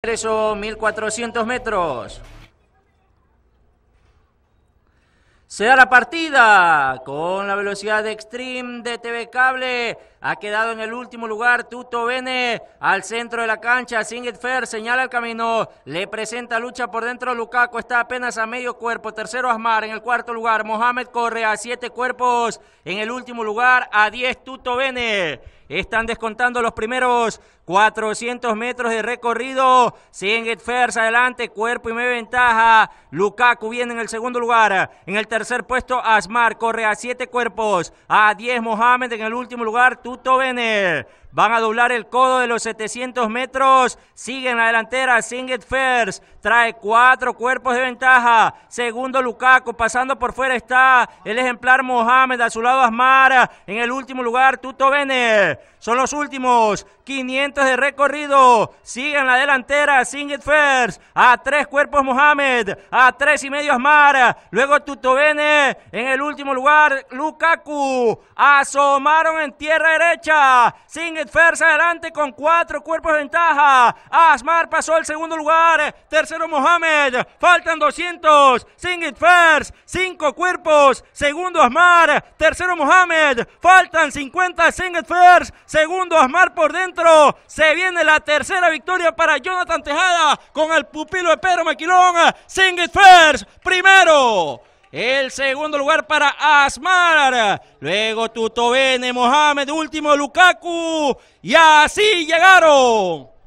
Eso 1400 metros. Se da la partida con la velocidad de Extreme de TV Cable. Ha quedado en el último lugar Tuto Bene al centro de la cancha. Fer señala el camino. Le presenta lucha por dentro. Lukaku está apenas a medio cuerpo. Tercero Asmar en el cuarto lugar. Mohamed corre a siete cuerpos. En el último lugar a diez Tuto Bene. Están descontando los primeros 400 metros de recorrido. Singet Fers adelante, cuerpo y media ventaja. Lukaku viene en el segundo lugar. En el tercer puesto, Asmar corre a siete cuerpos. A diez Mohamed en el último lugar. tú to ven Van a doblar el codo de los 700 metros. Sigue en la delantera. Singet First. Trae cuatro cuerpos de ventaja. Segundo Lukaku. Pasando por fuera está el ejemplar Mohamed. A su lado Asmar. En el último lugar Tuto Bene. Son los últimos. 500 de recorrido. Sigue en la delantera. Singet First. A tres cuerpos Mohamed. A tres y medio Asmar. Luego Tuto Bene. En el último lugar Lukaku. Asomaron en tierra derecha. First adelante con cuatro cuerpos de ventaja. Asmar pasó al segundo lugar. Tercero Mohamed. Faltan 200. It First. Cinco cuerpos. Segundo Asmar. Tercero Mohamed. Faltan 50. Singit First. Segundo Asmar por dentro. Se viene la tercera victoria para Jonathan Tejada con el pupilo de Pedro Maquilón. It First. Primero. El segundo lugar para Asmar. Luego Tutovene, Mohamed, último Lukaku. Y así llegaron.